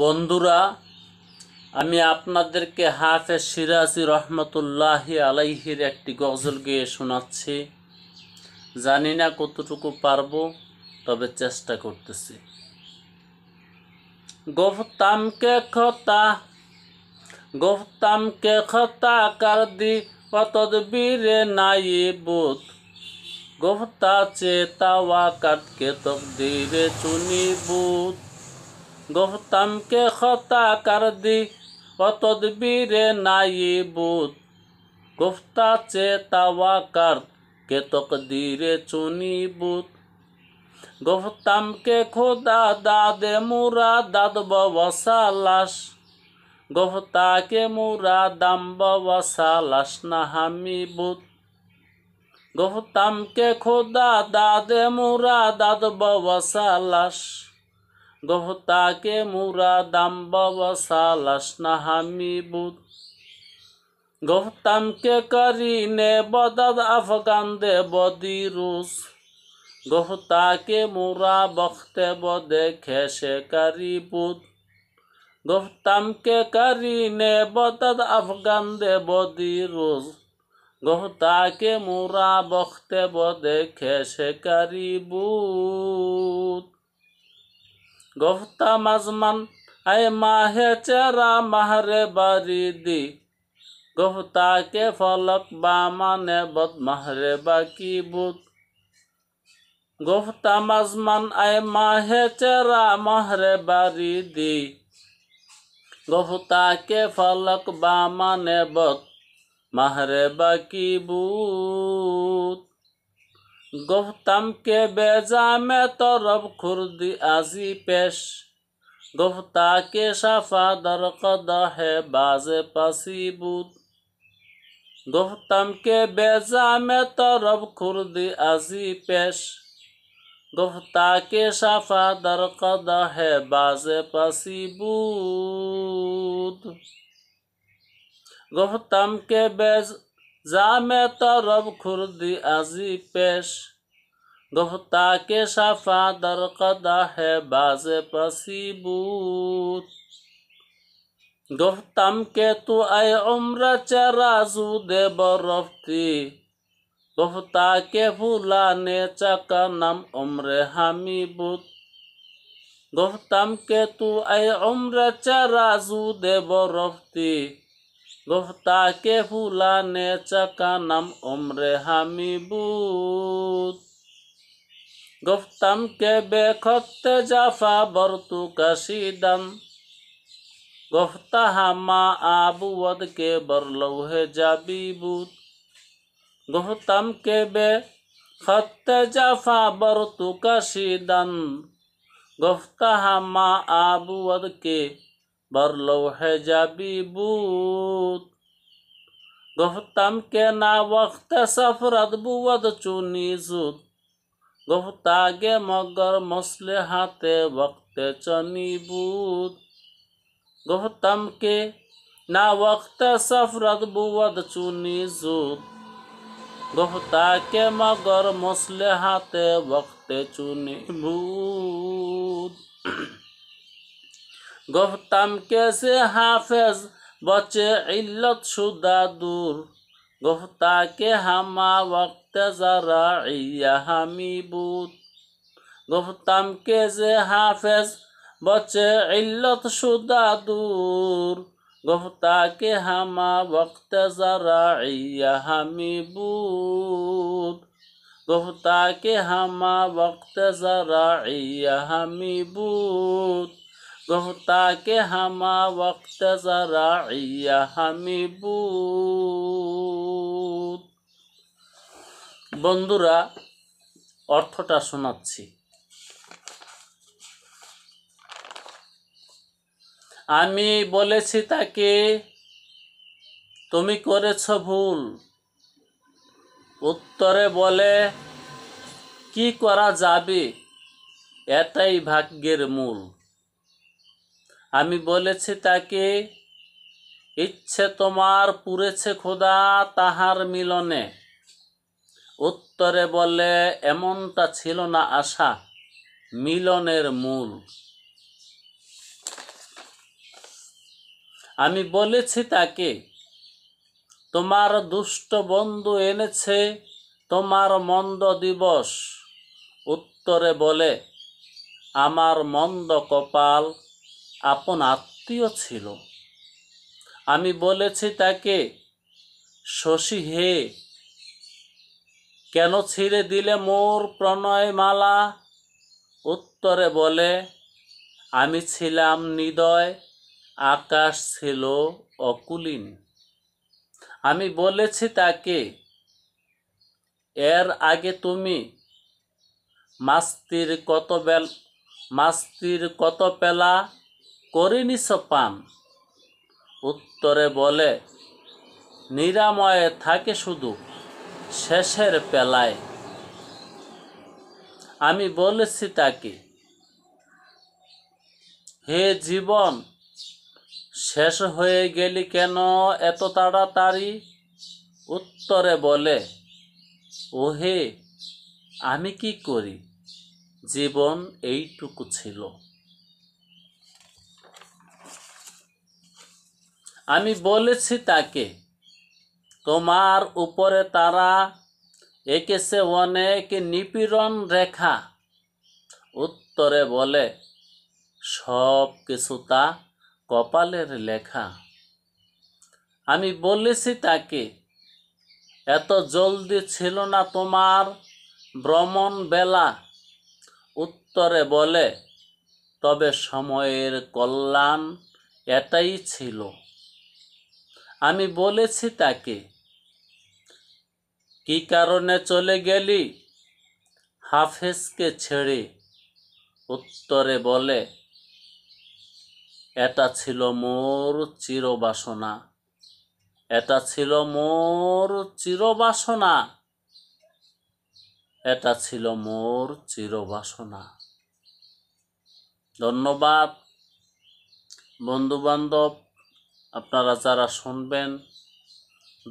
বন্ধুরা আমি আপনাদেরকে হাফেজ সিরাজি রহমতুল্লাহ আলাইহির একটি গজল গিয়ে শোনাচ্ছি জানি না কতটুকু পারব তবে চেষ্টা করতেছি গফতামকে খতা গফতামকে খতা কার দি অতদ বীরে নাই বোধ গফতা চেতাওয়া কাটকে তকদিরে চুনি বুধ গোহতামকে খতা কার দি অতদবিরে নাই বুত গোফতা চে তাওয়া কার কে তকদিরে চুনি বুত গফতামকে খোদা দাদে মুরা দাদ বসালাস গোফতাকে মুরা দাম বসালাস না হামি বুত গফতামকে খোদা দাদে মুরা দাদ বসালাস গহতাকে মুরা দাম্ববসা লাসনা হামিবুত গহতামকে করিনে বদাদ আফগান দে বদি রুস গহতাকে মুরা বখতে বদে খেসে কারিবুত গহতামকে করিনে বদাদ আফগান দে বদি রুস গহতাকে মুরা বখতে বদে খেসে কারিবুত গফতা মাজমান আই মাহে চেরা মাহরে বারিদি গফতা কে ফলক বা মানে বদ মাহরে বাকি বুত গফতা মাজমান আই মাহে চেরা মাহরে বারিদি গফতা কে ফলক বা মানে বদ মাহরে বাকি বুত گفتم که بیجا میں تو رب خوردی آزی پیش گفتا که شفا در قدا ہے باز پسی بود گفتم که بیجا میں تو رب خوردی آزی پیش گفتا که شفا در قدا ہے باز پسی بود گفتم که بیجا জামে তরব খুরদি আজি পেশ گفتا کہ شفا در قدا ہے باز پسیبوت گفتم کہ تو اے عمر چرازو دے برفتی گفتا کہ فلانے چکا نم عمر ہمی بود گفتم کہ تو اے عمر چرازو دے برفتی गुफ्ता के फूलाने नम उम्र हमीबूत गुफ्तम के बेखत जाफा बरतु कसीदम गुफ्ता हमा आबुवद के बरलोह जाबीबूत गुफ्तम के बे खत जाफा बरतु कसीदम गुफ्ता हमा आबुवद के बर लौह जाबी बूत गफ्तम के ना वक्त सफरत बुवद चुनी जुद गफ्तागे मगर मसले हाते वक्त चनी बूद गफ्तम के ना वक्त सफरत बुवद चुनी जुद गफ्ता के मगर मसले हाथे वक्त चुनी बूद گفتم कैसे हाफिज बचे इल्लत शुदा दूर गुफ्ता के हमा वक्त ज़रा हमी बूत गुफ्तम कैसे हाफिज बचे इल्लत शुदा दूर गुफ्ता के हमा वक्त ज़रा हमी बूत गुफ्ता के हमा वक्त ज़रा हमी बूत रोहता के हमा वक्त जराइया হামিবুদ বন্ধুরা অর্থটা শোনাচ্ছি আমি বলেছি তাকে তুমি করেছ ভুল উত্তরে বলে কি করা যাবে এটাই ভাগ্যের মূল আমি বলেছি তাকে ইচ্ছে তোমার পুরেছে খোদা তাহার মিলনে উত্তরে বলে এমনটা ছিল না আশা মিলনের মূল আমি বলেছি তাকে তোমার দুষ্ট বন্ধু এনেছে তোমার মন্দ দিবস উত্তরে বলে আমার মন্দ কপাল আপন আত্মীয় ছিল আমি বলেছি তাকে শশী হে কেন ছিঁড়ে দিলে মোর প্রণয়মালা উত্তরে বলে আমি ছিলাম নিদয় আকাশ ছিল অকুলীন আমি বলেছি তাকে এর আগে তুমি মাস্তির কত বেল মাস্তির কত পেলা করিনি পান উত্তরে বলে নিরাময়ে থাকে শুধু শেষের পেলায় আমি বলেছি তাকে হে জীবন শেষ হয়ে গেলি কেন এত তাড়াতাড়ি উত্তরে বলে ওহে আমি কি করি জীবন এইটুকু ছিল আমি বলেছি তাকে তোমার উপরে তারা একেছে অনেক নিপীড়ন রেখা উত্তরে বলে সব কিছু তা কপালের লেখা আমি বলেছি তাকে এত জলদি ছিল না তোমার ভ্রমণ বেলা উত্তরে বলে তবে সময়ের কল্যাণ এটাই ছিল আমি বলেছি তাকে কি কারণে চলে গেলি হাফেজকে ছেড়ে উত্তরে বলে এটা ছিল মোর চিরবাসনা এটা ছিল মোর চিরবাসনা এটা ছিল মোর চিরবাসনা ধন্যবাদ বন্ধুবান্ধব আপনারা যারা শুনবেন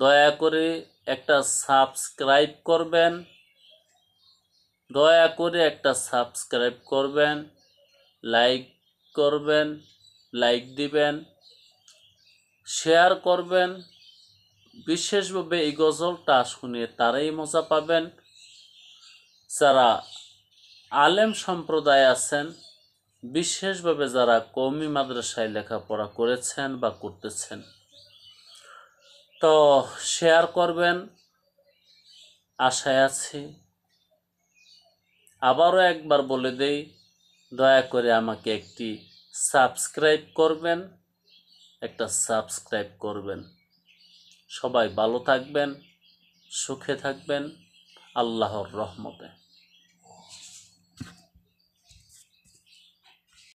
দয়া করে একটা সাবস্ক্রাইব করবেন দয়া করে একটা সাবস্ক্রাইব করবেন লাইক করবেন লাইক দিবেন শেয়ার করবেন বিশেষভাবে এই গজলটা শুনে তারাই মজা পাবেন যারা আলেম সম্প্রদায় আছেন বিশেষভাবে যারা কৌমি মাদ্রাসায় লেখাপড়া করেছেন বা করতেছেন তো শেয়ার করবেন আশায় আছি আবারও একবার বলে দেই দয়া করে আমাকে একটি সাবস্ক্রাইব করবেন একটা সাবস্ক্রাইব করবেন সবাই ভালো থাকবেন সুখে থাকবেন আল্লাহর রহমতে